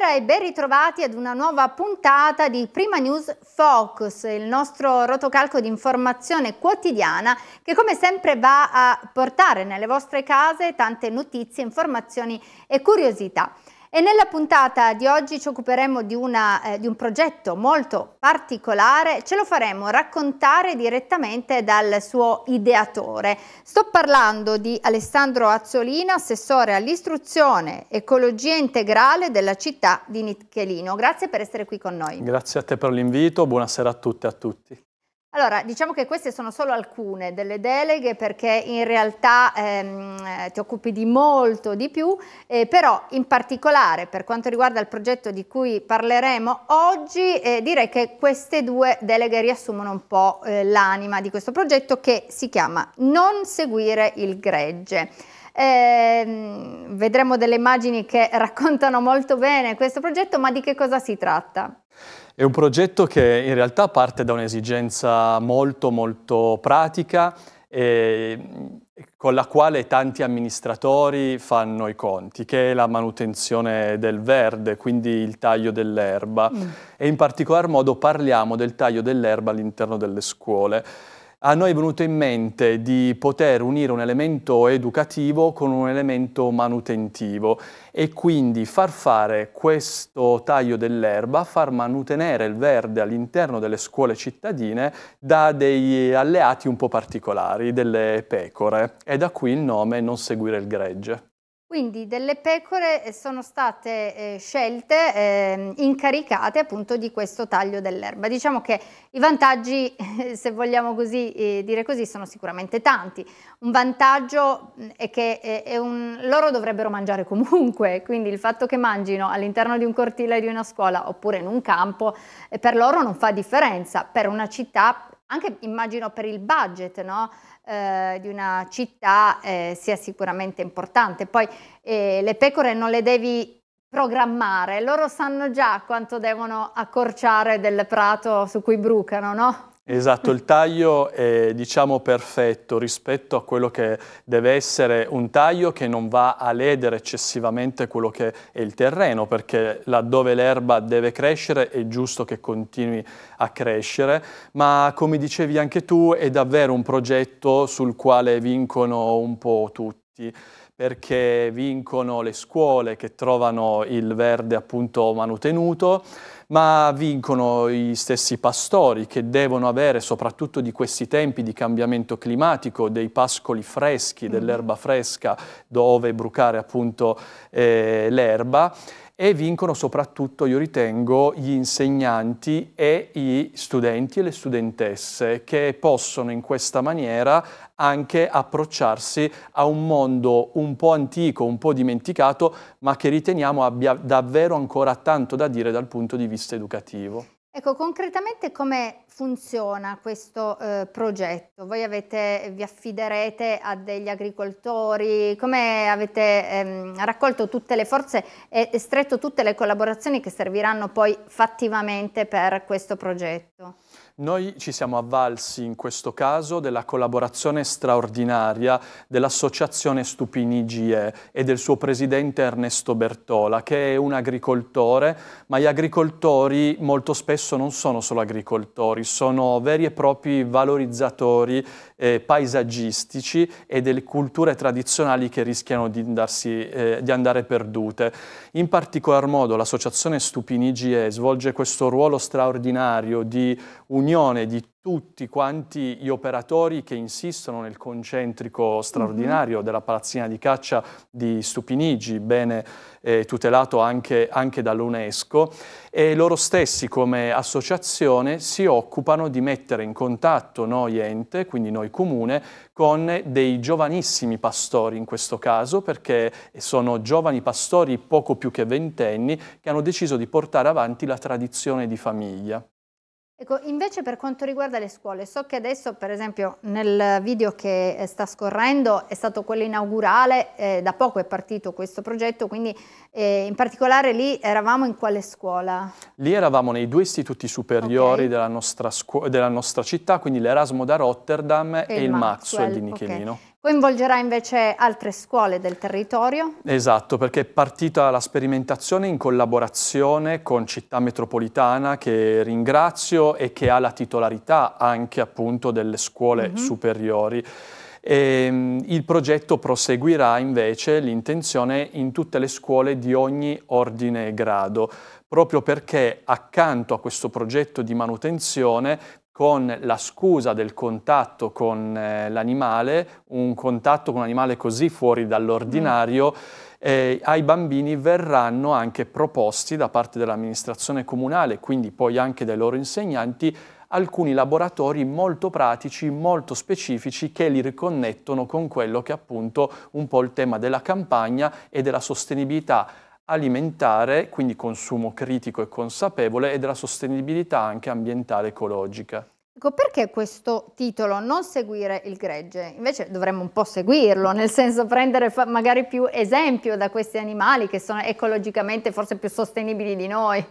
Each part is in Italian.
Buonasera e ben ritrovati ad una nuova puntata di Prima News Focus, il nostro rotocalco di informazione quotidiana che come sempre va a portare nelle vostre case tante notizie, informazioni e curiosità. E nella puntata di oggi ci occuperemo di, una, eh, di, un progetto molto particolare, ce lo faremo raccontare direttamente dal suo ideatore. Sto parlando di Alessandro Azzolina, assessore all'istruzione ecologia integrale della città di Nitchelino. Grazie per essere qui con noi. Grazie a te per l'invito, buonasera a tutte e a tutti. Allora, diciamo che queste sono solo alcune delle deleghe perché in realtà ehm, eh, ti occupi di molto di più, eh, però in particolare per quanto riguarda il progetto di cui parleremo oggi, eh, direi che queste due deleghe riassumono un po' eh, l'anima di questo progetto che si chiama Non seguire il gregge. Ehm, vedremo delle immagini che raccontano molto bene questo progetto, ma di che cosa si tratta? È un progetto che in realtà parte da un'esigenza molto molto pratica e con la quale tanti amministratori fanno i conti, che è la manutenzione del verde, quindi il taglio dell'erba. Mm. E in particolar modo parliamo del taglio dell'erba all'interno delle scuole a noi è venuto in mente di poter unire un elemento educativo con un elemento manutentivo e quindi far fare questo taglio dell'erba, far manutenere il verde all'interno delle scuole cittadine da dei alleati un po' particolari, delle pecore. E da qui il nome Non seguire il gregge. Quindi delle pecore eh, sono state eh, scelte, eh, incaricate appunto di questo taglio dell'erba. Diciamo che i vantaggi, se vogliamo così, eh, dire così, sono sicuramente tanti. Un vantaggio è che eh, è un... loro dovrebbero mangiare comunque, quindi il fatto che mangino all'interno di un cortile di una scuola oppure in un campo, eh, per loro non fa differenza, per una città anche immagino per il budget no? eh, di una città eh, sia sicuramente importante. Poi eh, le pecore non le devi programmare, loro sanno già quanto devono accorciare del prato su cui brucano, no? Esatto, il taglio è diciamo perfetto rispetto a quello che deve essere un taglio che non va a ledere eccessivamente quello che è il terreno, perché laddove l'erba deve crescere è giusto che continui a crescere, ma come dicevi anche tu è davvero un progetto sul quale vincono un po' tutti perché vincono le scuole che trovano il verde appunto manutenuto, ma vincono gli stessi pastori che devono avere, soprattutto di questi tempi di cambiamento climatico, dei pascoli freschi, mm. dell'erba fresca dove brucare appunto eh, l'erba e vincono soprattutto, io ritengo, gli insegnanti e i studenti e le studentesse che possono in questa maniera anche approcciarsi a un mondo un po' antico, un po' dimenticato, ma che riteniamo abbia davvero ancora tanto da dire dal punto di vista educativo. Ecco, concretamente come funziona questo eh, progetto? Voi avete, vi affiderete a degli agricoltori? Come avete ehm, raccolto tutte le forze e, e stretto tutte le collaborazioni che serviranno poi fattivamente per questo progetto? Noi ci siamo avvalsi in questo caso della collaborazione straordinaria dell'associazione Stupini GE e del suo presidente Ernesto Bertola, che è un agricoltore, ma gli agricoltori molto spesso non sono solo agricoltori, sono veri e propri valorizzatori eh, paesaggistici e delle culture tradizionali che rischiano di, andarsi, eh, di andare perdute. In particolar modo l'associazione Stupini GE svolge questo ruolo straordinario di unire l'unione di tutti quanti gli operatori che insistono nel concentrico mhm. straordinario mm -hmm. della palazzina di caccia di Stupinigi, bene eh, tutelato anche, anche dall'UNESCO, e loro stessi come associazione si occupano di mettere in contatto noi ente, quindi noi comune, con dei giovanissimi pastori in questo caso, perché sono giovani pastori poco più che ventenni che hanno deciso di portare avanti la tradizione di famiglia. Ecco, invece per quanto riguarda le scuole, so che adesso per esempio nel video che eh, sta scorrendo è stato quello inaugurale, eh, da poco è partito questo progetto, quindi eh, in particolare lì eravamo in quale scuola? Lì eravamo nei due istituti superiori okay. della, nostra della, nostra città, quindi l'Erasmo da Rotterdam e, e il, il Maxwell, Maxwell di Nichelino. Okay. Coinvolgerà invece altre scuole del territorio? Esatto, perché è partita la sperimentazione in collaborazione con Città Metropolitana, che ringrazio e che ha la titolarità anche appunto delle scuole mm -hmm. superiori. E, ehm, il progetto proseguirà invece l'intenzione in tutte le scuole di ogni ordine e grado, proprio perché accanto a questo progetto di manutenzione con la scusa del contatto con eh, l'animale, un contatto con un animale così fuori dall'ordinario, mm. eh, ai bambini verranno anche proposti da parte dell'amministrazione comunale, quindi poi anche dai loro insegnanti, alcuni laboratori molto pratici, molto specifici che li riconnettono con quello che è appunto un po' il tema della campagna e della sostenibilità alimentare, quindi consumo critico e consapevole, e della sostenibilità anche ambientale e ecologica. Ecco, perché questo titolo, non seguire il gregge? Invece dovremmo un po' seguirlo, nel senso prendere magari più esempio da questi animali che sono ecologicamente forse più sostenibili di noi.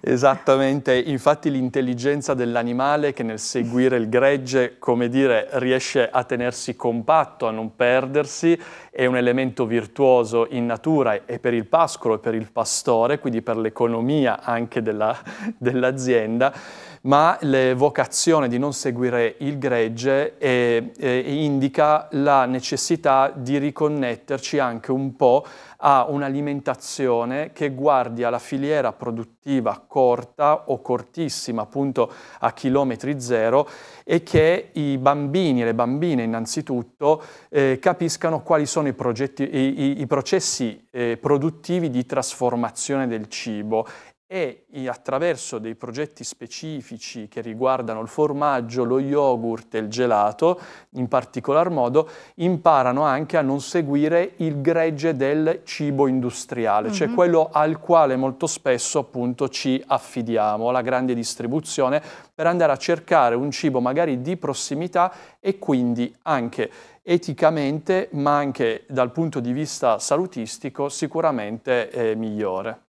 Esattamente, infatti l'intelligenza dell'animale che nel seguire il gregge, come dire, riesce a tenersi compatto, a non perdersi, è un elemento virtuoso in natura e per il pascolo e per il pastore, quindi per l'economia anche dell'azienda ma la vocazione di non seguire il gregge eh, eh, indica la necessità di riconnetterci anche un po' a un'alimentazione che guardi alla filiera produttiva corta o cortissima, appunto a chilometri zero, e che i bambini e le bambine innanzitutto eh, capiscano quali sono i, progetti, i, i, i processi eh, produttivi di trasformazione del cibo e attraverso dei progetti specifici che riguardano il formaggio, lo yogurt e il gelato, in particolar modo, imparano anche a non seguire il gregge del cibo industriale, mm -hmm. cioè mhm. quello al quale molto spesso appunto ci affidiamo, la grande distribuzione, per andare a cercare un cibo magari di prossimità e quindi anche eticamente, ma anche dal punto di vista salutistico, sicuramente eh, migliore.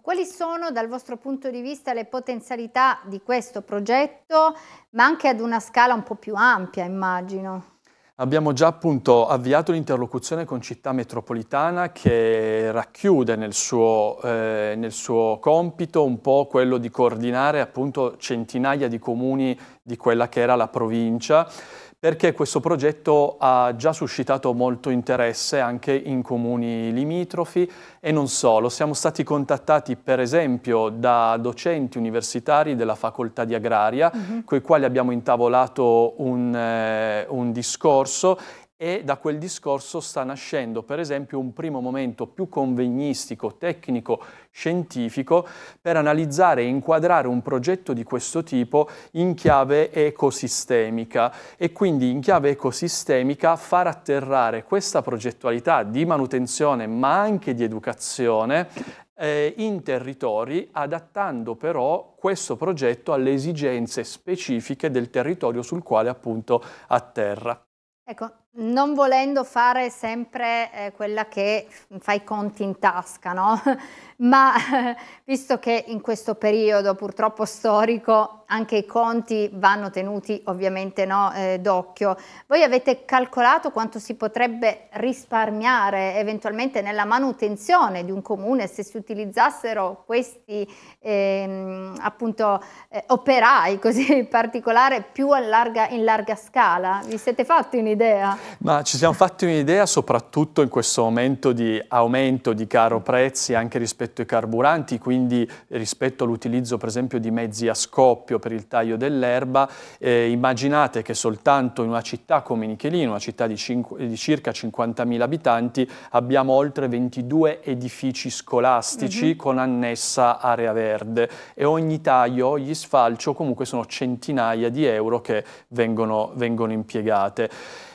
Quali sono dal vostro punto di vista le potenzialità di questo progetto, ma anche ad una scala un po' più ampia, immagino? Abbiamo già appunto avviato l'interlocuzione con Città Metropolitana che racchiude nel suo, eh, nel suo, compito un po' quello di coordinare appunto centinaia di comuni di quella che era la provincia perché questo progetto ha già suscitato molto interesse anche in comuni limitrofi e non solo. Siamo stati contattati per esempio da docenti universitari della facoltà di agraria, mm -hmm. con i quali abbiamo intavolato un, eh, un discorso e da quel discorso sta nascendo per esempio un primo momento più convegnistico, tecnico, scientifico per analizzare e inquadrare un progetto di questo tipo in chiave ecosistemica e quindi in chiave ecosistemica far atterrare questa progettualità di manutenzione ma anche di educazione eh, in territori adattando però questo progetto alle esigenze specifiche del territorio sul quale appunto atterra. Ecco, non volendo fare sempre eh, quella che fa i conti in tasca, no? ma eh, visto che in questo periodo purtroppo storico anche i conti vanno tenuti ovviamente no, eh, d'occhio. Voi avete calcolato quanto si potrebbe risparmiare eventualmente nella manutenzione di un comune se si utilizzassero questi ehm, appunto eh, operai così in particolare più larga, in larga scala? Vi siete fatti un'idea? Ma ci siamo fatti un'idea soprattutto in questo momento di aumento di caro prezzi anche rispetto ai carburanti, quindi rispetto all'utilizzo per esempio di mezzi a scoppio per il taglio dell'erba. Eh, immaginate che soltanto in una città come Nichelino, una città di, di circa 50.000 abitanti, abbiamo oltre 22 edifici scolastici mm -hmm. con annessa area verde e ogni taglio, ogni sfalcio comunque sono centinaia di euro che vengono, vengono impiegate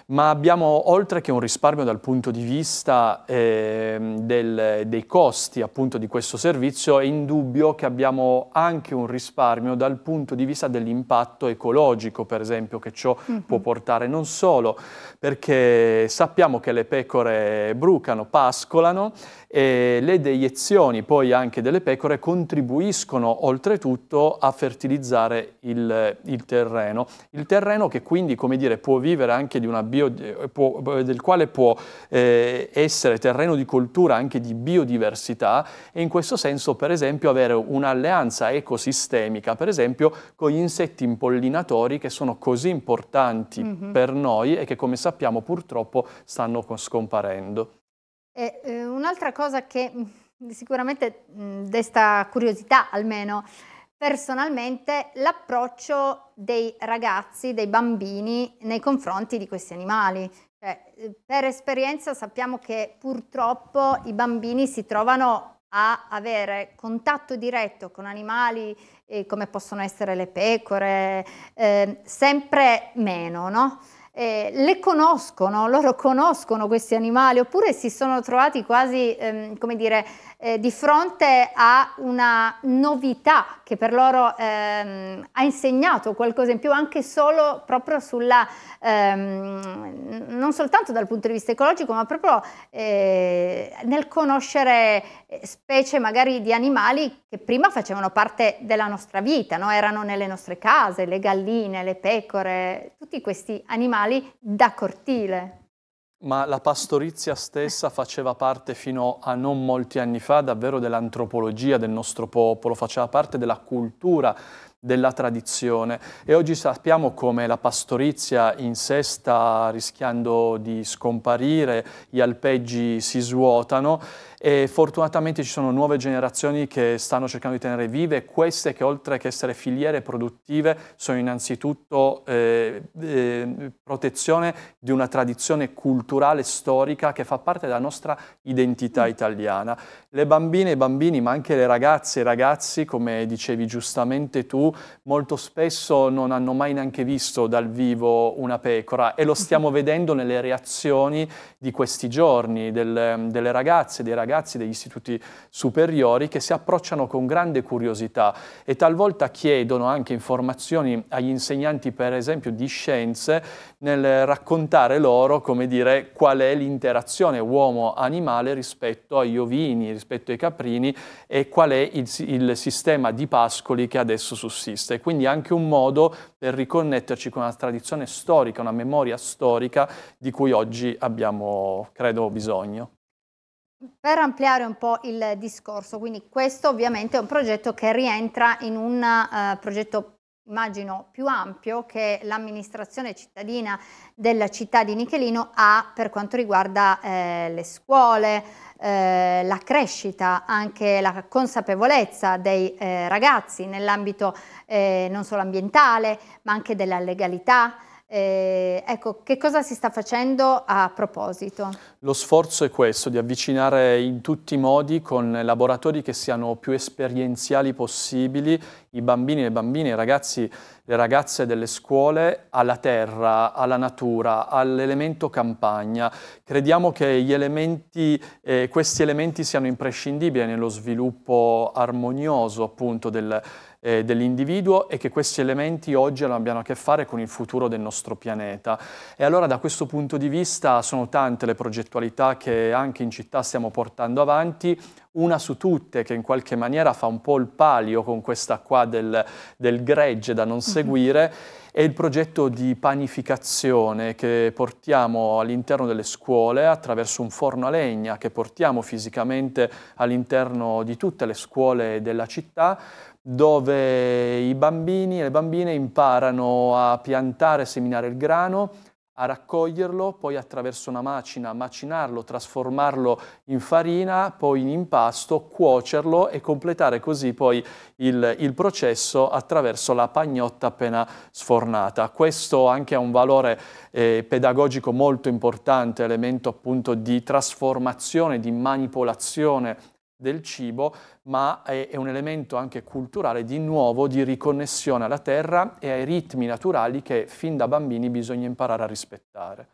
ma abbiamo oltre che un risparmio dal punto di vista eh, del, dei costi appunto di questo servizio, è indubbio che abbiamo anche un risparmio dal punto di vista dell'impatto ecologico per esempio che ciò mm -hmm. può portare non solo perché sappiamo che le pecore brucano, pascolano e le deiezioni poi anche delle pecore contribuiscono oltretutto a fertilizzare il, il terreno, il terreno che quindi come dire può vivere anche di una bio, può, del quale può eh, essere terreno di coltura anche di biodiversità e in questo senso per esempio avere un'alleanza ecosistemica, per esempio con gli insetti impollinatori che sono così importanti mm -hmm. per noi e che come sappiamo purtroppo stanno scomparendo. Eh, eh, un'altra cosa che mm, sicuramente mh, mm, desta curiosità almeno personalmente l'approccio dei ragazzi, dei bambini nei confronti di questi animali. Cioè, per esperienza sappiamo che purtroppo i bambini si trovano a avere contatto diretto con animali eh, come possono essere le pecore, eh, sempre meno, no? eh, le conoscono, loro conoscono questi animali oppure si sono trovati quasi, ehm, come dire, eh, di fronte a una novità che per loro ehm, ha insegnato qualcosa in più anche solo proprio sulla, ehm, non soltanto dal punto di vista ecologico, ma proprio eh, nel conoscere eh, specie magari di animali che prima facevano parte della nostra vita, no? erano nelle nostre case, le galline, le pecore, tutti questi animali da cortile. Ma la pastorizia stessa faceva parte fino a non molti anni fa davvero dell'antropologia del nostro popolo, faceva parte della cultura della tradizione e oggi sappiamo come la pastorizia in sé sta rischiando di scomparire, gli alpeggi si svuotano e fortunatamente ci sono nuove generazioni che stanno cercando di tenere vive queste che oltre che essere filiere produttive sono innanzitutto eh, eh, protezione di una tradizione culturale storica che fa parte della nostra identità mm. italiana. Le bambine e i bambini ma anche le ragazze e i ragazzi come dicevi giustamente tu molto spesso non hanno mai neanche visto dal vivo una pecora e lo mhm. stiamo vedendo nelle reazioni di questi giorni, del, ehm, delle ragazze, dei ragazzi degli istituti superiori che si approcciano con grande curiosità e talvolta chiedono anche informazioni agli insegnanti, per esempio, di scienze nel raccontare loro, come dire, qual è l'interazione uomo-animale rispetto agli ovini, rispetto ai caprini e qual è il, il sistema di pascoli che adesso sussiste sussiste, quindi anche un modo per riconnetterci con una tradizione storica, una memoria storica di cui oggi abbiamo, credo, bisogno. Per ampliare un po' il discorso, quindi questo ovviamente è un progetto che rientra in un uh, progetto immagino più ampio che l'amministrazione cittadina della città di Nichelino ha per quanto riguarda eh, le scuole, eh, la crescita, anche la consapevolezza dei eh, ragazzi nell'ambito eh, non solo ambientale ma anche della legalità. Eh, ecco, che cosa si sta facendo a proposito? Lo sforzo è questo, di avvicinare in tutti i modi con laboratori che siano più esperienziali possibili i bambini, e le bambine, i ragazzi, e le ragazze delle scuole alla terra, alla natura, all'elemento campagna. Crediamo che gli elementi, eh, questi elementi siano imprescindibili nello sviluppo armonioso appunto del, eh, dell'individuo e che questi elementi oggi abbiano a che fare con il futuro del nostro pianeta. E allora da questo punto di vista sono tante le progettuali attualità che anche in città stiamo portando avanti, una su tutte che in qualche maniera fa un po' il palio con questa qua del, del gregge da non mhm. seguire, è il progetto di panificazione che portiamo all'interno delle scuole attraverso un forno a legna che portiamo fisicamente all'interno di tutte le scuole della città dove i bambini e le bambine imparano a piantare e seminare il grano, a raccoglierlo, poi attraverso una macina macinarlo, trasformarlo in farina, poi in impasto, cuocerlo e completare così poi il, il processo attraverso la pagnotta appena sfornata. Questo anche ha un valore eh, pedagogico molto importante, elemento appunto di trasformazione, di manipolazione del cibo, ma è, è, un elemento anche culturale di nuovo di riconnessione alla terra e ai ritmi naturali che fin da bambini bisogna imparare a rispettare.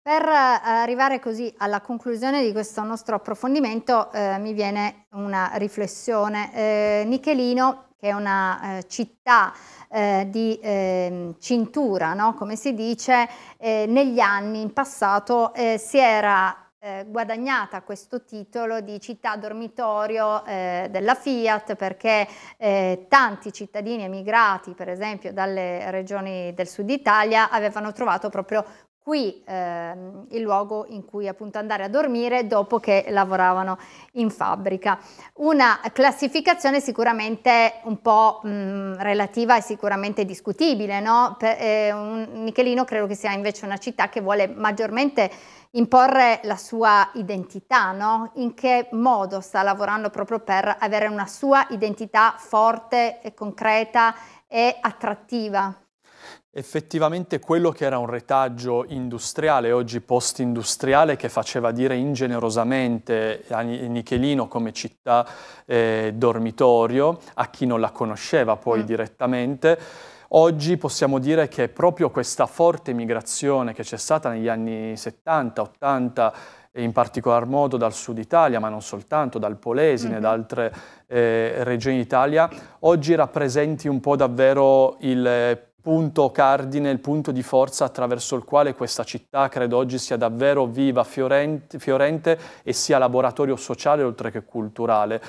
Per eh, arrivare così alla conclusione di questo nostro approfondimento eh, mi viene una riflessione. Eh, Nichelino che è una eh, città eh, di eh, cintura, no? come si dice, eh, negli anni in passato eh, si era eh, guadagnata questo titolo di città dormitorio eh, della Fiat perché eh, tanti cittadini emigrati, per esempio dalle regioni del sud Italia, avevano trovato proprio qui ehm, il luogo in cui appunto andare a dormire dopo che lavoravano in fabbrica. Una classificazione sicuramente un po' mh, relativa e sicuramente discutibile, no? per, eh, un, Michelino credo che sia invece una città che vuole maggiormente imporre la sua identità, no? in che modo sta lavorando proprio per avere una sua identità forte e concreta e attrattiva. Effettivamente quello che era un retaggio industriale, oggi post-industriale, che faceva dire ingenerosamente a Nichelino come città eh, dormitorio, a chi non la conosceva poi mm. direttamente, Oggi possiamo dire che proprio questa forte migrazione che c'è stata negli anni 70, 80 e in particolar modo dal sud Italia, ma non soltanto, dal Polesine, mm -hmm. da altre eh, regioni d'Italia, oggi rappresenti un po' davvero il punto cardine, il punto di forza attraverso il quale questa città credo oggi sia davvero viva, fiorente, fiorente e sia laboratorio sociale oltre che culturale.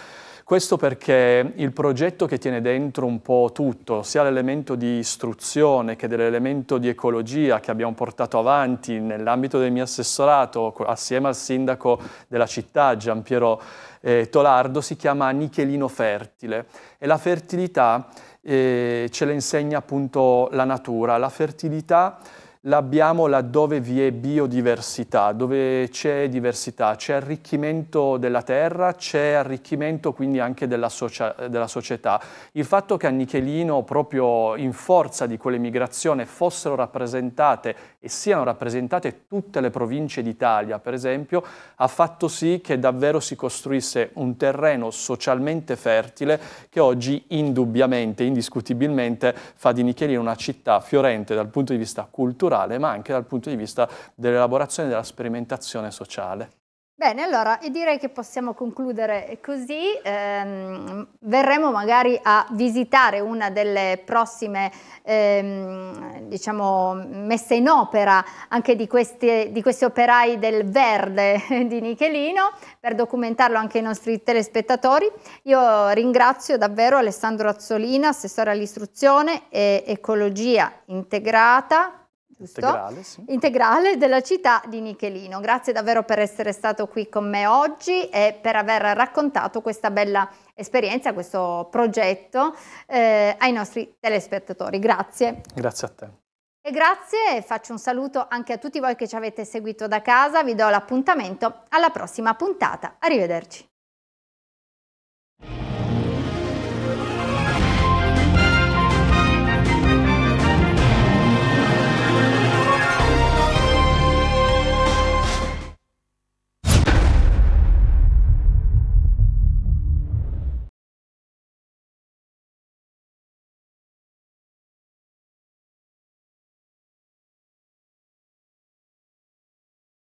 Questo perché il progetto che tiene dentro un po' tutto, sia l'elemento di istruzione che dell'elemento di ecologia che abbiamo portato avanti nell'ambito del mio assessorato assieme al sindaco della città Giampiero eh, Tolardo, si chiama Nichelino Fertile e la fertilità eh, ce la insegna appunto la natura. La fertilità l'abbiamo laddove vi è biodiversità, dove c'è diversità, c'è arricchimento della terra, c'è arricchimento quindi anche della, della, società. Il fatto che a Nichelino, proprio in forza di quell'emigrazione, fossero rappresentate e siano rappresentate tutte le province d'Italia, per esempio, ha fatto sì che davvero si costruisse un terreno socialmente fertile che oggi indubbiamente, indiscutibilmente, fa di Nichelino una città fiorente dal punto di vista culturale culturale, ma anche dal punto di vista dell'elaborazione e della sperimentazione sociale. Bene, allora direi che possiamo concludere così. Ehm, verremo magari a visitare una delle prossime ehm, diciamo, messe in opera anche di questi, di questi operai del verde di Nichelino per documentarlo anche ai nostri telespettatori. Io ringrazio davvero Alessandro Azzolina, assessore all'istruzione e ecologia integrata giusto? Integrale, sì. Integrale della città di Nichelino. Grazie davvero per essere stato qui con me oggi e per aver raccontato questa bella esperienza, questo progetto eh, ai nostri telespettatori. Grazie. Grazie a te. E grazie, e faccio un saluto anche a tutti voi che ci avete seguito da casa, vi do l'appuntamento alla prossima puntata. Arrivederci.